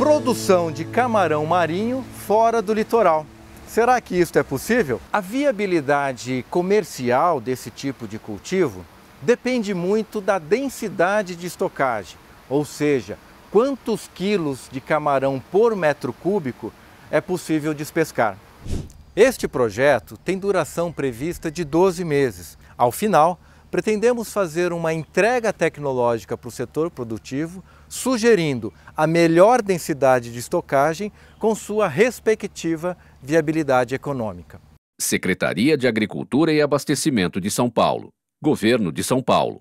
produção de camarão marinho fora do litoral. Será que isso é possível? A viabilidade comercial desse tipo de cultivo depende muito da densidade de estocagem, ou seja, quantos quilos de camarão por metro cúbico é possível despescar. Este projeto tem duração prevista de 12 meses. Ao final, pretendemos fazer uma entrega tecnológica para o setor produtivo sugerindo a melhor densidade de estocagem com sua respectiva viabilidade econômica. Secretaria de Agricultura e Abastecimento de São Paulo, Governo de São Paulo.